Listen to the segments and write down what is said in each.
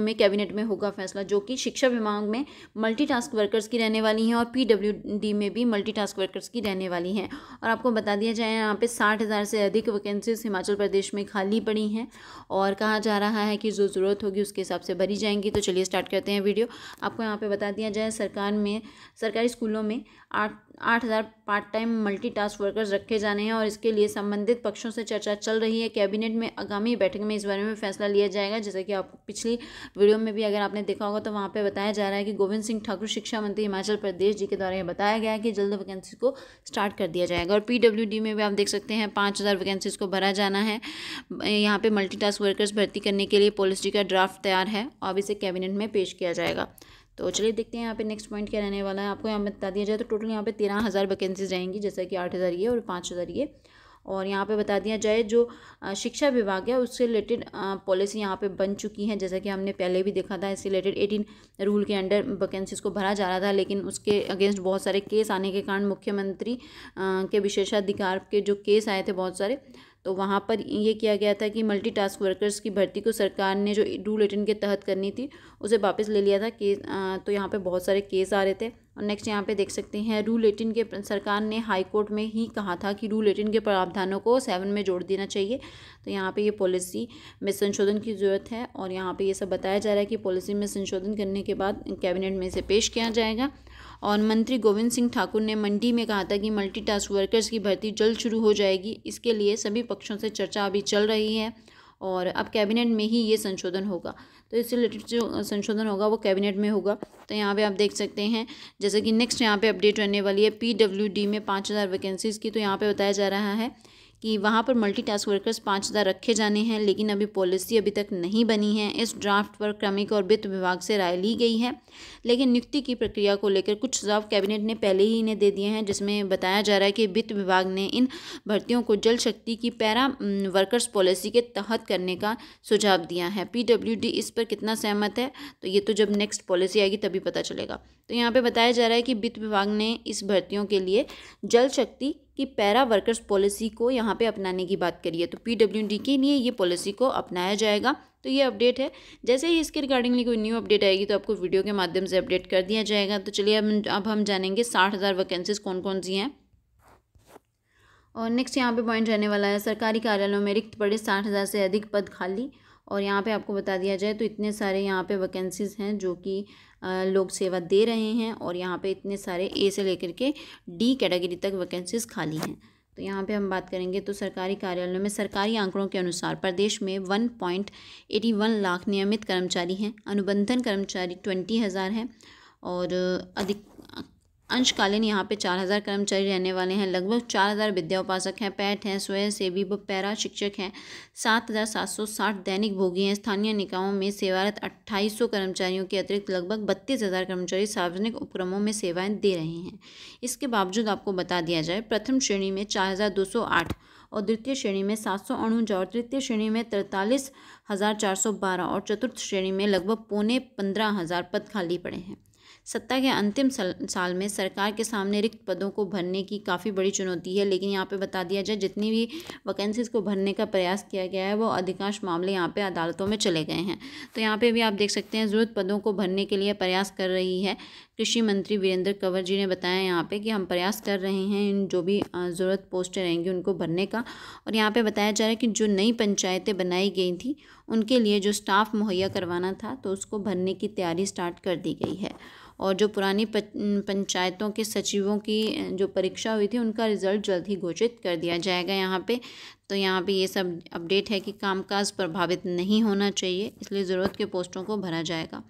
में कैबिनेट में होगा फैसला जो कि शिक्षा विभाग में मल्टीटास्क वर्कर्स की रहने वाली हैं और पीडब्ल्यूडी में भी मल्टीटास्क वर्कर्स की रहने वाली हैं और आपको बता दिया जाए यहाँ पे साठ हज़ार से अधिक वैकेंसीज हिमाचल प्रदेश में खाली पड़ी हैं और कहा जा रहा है कि जो ज़रूरत होगी उसके हिसाब से भरी जाएंगी तो चलिए स्टार्ट करते हैं वीडियो आपको यहाँ पर बता दिया जाए सरकार में सरकारी स्कूलों में आठ आठ हज़ार part time multi task workers रखे जाने हैं और इसके लिए संबंधित पक्षों से चर्चा चल रही है कैबिनेट में आगामी बैठक में इस बारे में फैसला लिया जाएगा जैसा कि आप पिछली वीडियो में भी अगर आपने देखा होगा तो वहाँ पर बताया जा रहा है कि गोविंद सिंह ठाकुर शिक्षा मंत्री हिमाचल प्रदेश जी के द्वारा यह बताया गया कि जल्द वैकेंसी को स्टार्ट कर दिया जाएगा और पी में भी आप देख सकते हैं पाँच हज़ार वैकेंसीज को भरा जाना है यहाँ पर मल्टी वर्कर्स भर्ती करने के लिए पॉलिसी का ड्राफ्ट तैयार है और इसे कैबिनेट में पेश किया जाएगा तो चलिए देखते हैं यहाँ पे नेक्स्ट पॉइंट क्या रहने वाला है आपको यहाँ बता दिया जाए तो टोटल यहाँ पे तेरह हज़ार वैकेंसीज रहेंगी जैसे कि आठ हज़ार ये और पाँच हज़ार ये और यहाँ पे बता दिया जाए जो शिक्षा विभाग है उससे रिलेटेड पॉलिसी यहाँ पे बन चुकी है जैसा कि हमने पहले भी देखा था इससे रिलेटेड एटीन रूल के अंडर वैकेंसीज को भरा जा रहा था लेकिन उसके अगेंस्ट बहुत सारे केस आने के कारण मुख्यमंत्री के विशेषाधिकार के जो केस आए थे बहुत सारे तो वहाँ पर ये किया गया था कि मल्टी टास्क वर्कर्स की भर्ती को सरकार ने जो डू लेटिन के तहत करनी थी उसे वापस ले लिया था केस तो यहाँ पे बहुत सारे केस आ रहे थे और नेक्स्ट यहाँ पे देख सकते हैं रूल एटीन के सरकार ने हाई कोर्ट में ही कहा था कि रूल एटीन के प्रावधानों को सेवन में जोड़ देना चाहिए तो यहाँ पे ये पॉलिसी में संशोधन की ज़रूरत है और यहाँ पे ये सब बताया जा रहा है कि पॉलिसी में संशोधन करने के बाद कैबिनेट में इसे पेश किया जाएगा और मंत्री गोविंद सिंह ठाकुर ने मंडी में कहा था कि मल्टीटास्क वर्कर्स की भर्ती जल्द शुरू हो जाएगी इसके लिए सभी पक्षों से चर्चा अभी चल रही है और अब कैबिनेट में ही ये संशोधन होगा तो इससे रिलेटेड जो संशोधन होगा वो कैबिनेट में होगा तो यहाँ पे आप देख सकते हैं जैसे कि नेक्स्ट यहाँ पे अपडेट रहने वाली है पीडब्ल्यूडी में पाँच हज़ार वैकेंसीज़ की तो यहाँ पे बताया जा रहा है कि वहाँ पर मल्टीटास्क वर्कर्स पाँच हज़ार रखे जाने हैं लेकिन अभी पॉलिसी अभी तक नहीं बनी है इस ड्राफ्ट पर क्रमिक और वित्त विभाग से राय ली गई है लेकिन नियुक्ति की प्रक्रिया को लेकर कुछ सुझाव कैबिनेट ने पहले ही इन्हें दे दिए हैं जिसमें बताया जा रहा है कि वित्त विभाग ने इन भर्तियों को जल शक्ति की पैरा वर्कर्स पॉलिसी के तहत करने का सुझाव दिया है पी इस पर कितना सहमत है तो ये तो जब नेक्स्ट पॉलिसी आएगी तभी पता चलेगा तो यहाँ पर बताया जा रहा है कि वित्त विभाग ने इस भर्तियों के लिए जल शक्ति कि पैरा वर्कर्स पॉलिसी को यहाँ पे अपनाने की बात करिए तो पीडब्ल्यूडी के लिए ये पॉलिसी को अपनाया जाएगा तो ये अपडेट है जैसे ही इसके रिगार्डिंगली कोई न्यू अपडेट आएगी तो आपको वीडियो के माध्यम से अपडेट कर दिया जाएगा तो चलिए अब अब हम जानेंगे साठ हज़ार वैकेंसीज कौन कौन सी हैं और नेक्स्ट यहाँ पे पॉइंट रहने वाला है सरकारी कार्यालयों में रिक्त पड़े साठ हज़ार से अधिक पद खाली और यहाँ पर आपको बता दिया जाए तो इतने सारे यहाँ पर वैकेंसीज़ हैं जो कि लोग सेवा दे रहे हैं और यहाँ पे इतने सारे ए से लेकर के डी कैटेगरी तक वैकेंसीज खाली हैं तो यहाँ पे हम बात करेंगे तो सरकारी कार्यालयों में सरकारी आंकड़ों के अनुसार प्रदेश में one point eighty one lakh नियमित कर्मचारी हैं अनुबंधन कर्मचारी ट्वेंटी हज़ार हैं और अधिक अंशकालीन यहाँ पे 4000 कर्मचारी रहने वाले हैं लगभग 4000 विद्या उपासक हैं पैट हैं स्वयं सेवी व पैरा शिक्षक हैं 7760 दैनिक भोगी हैं स्थानीय निकायों में सेवारत 2800 कर्मचारियों के अतिरिक्त लगभग 32000 कर्मचारी सार्वजनिक उपक्रमों में सेवाएं दे रहे हैं इसके बावजूद आपको बता दिया जाए प्रथम श्रेणी में चार और द्वितीय श्रेणी में सात सौ और तृतीय श्रेणी में तिरतालीस हज़ार चार सौ बारह और चतुर्थ श्रेणी में लगभग पौने पंद्रह हज़ार पद खाली पड़े हैं सत्ता के अंतिम साल में सरकार के सामने रिक्त पदों को भरने की काफ़ी बड़ी चुनौती है लेकिन यहाँ पे बता दिया जाए जितनी भी वैकेंसीज को भरने का प्रयास किया गया है वो अधिकांश मामले यहाँ पे अदालतों में चले गए हैं तो यहाँ पे भी आप देख सकते हैं ज़रूरत पदों को भरने के लिए प्रयास कर रही है कृषि मंत्री वीरेंद्र कंवर जी ने बताया यहाँ पे कि हम प्रयास कर रहे हैं इन जो भी ज़रूरत पोस्टें रहेंगी उनको भरने का और यहाँ पे बताया जा रहा है कि जो नई पंचायतें बनाई गई थी उनके लिए जो स्टाफ मुहैया करवाना था तो उसको भरने की तैयारी स्टार्ट कर दी गई है और जो पुरानी पंचायतों के सचिवों की जो परीक्षा हुई थी उनका रिजल्ट जल्द ही घोषित कर दिया जाएगा यहाँ पे तो यहाँ पे ये सब अपडेट है कि कामकाज प्रभावित नहीं होना चाहिए इसलिए ज़रूरत के पोस्टों को भरा जाएगा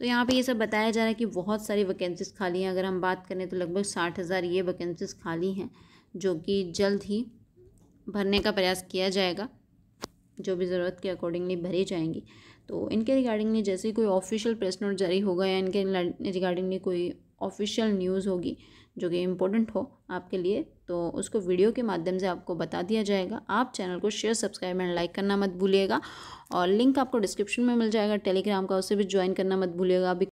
तो यहाँ पे ये सब बताया जा रहा है कि बहुत सारी वैकेंसीज़ खाली हैं अगर हम बात करें तो लगभग साठ हज़ार ये वैकेंसीज़ खाली हैं जो कि जल्द ही भरने का प्रयास किया जाएगा जो भी ज़रूरत के अकॉर्डिंगली भरी जाएंगी तो इनके रिगार्डिंगली जैसे कोई ऑफिशियल प्रेस नोट जारी होगा या इनके रिगार्डिंगली कोई ऑफिशियल न्यूज़ होगी जो कि इम्पोर्टेंट हो आपके लिए तो उसको वीडियो के माध्यम से आपको बता दिया जाएगा आप चैनल को शेयर सब्सक्राइब एंड लाइक करना मत भूलिएगा और लिंक आपको डिस्क्रिप्शन में मिल जाएगा टेलीग्राम का उसे भी ज्वाइन करना मत भूलिएगा अभी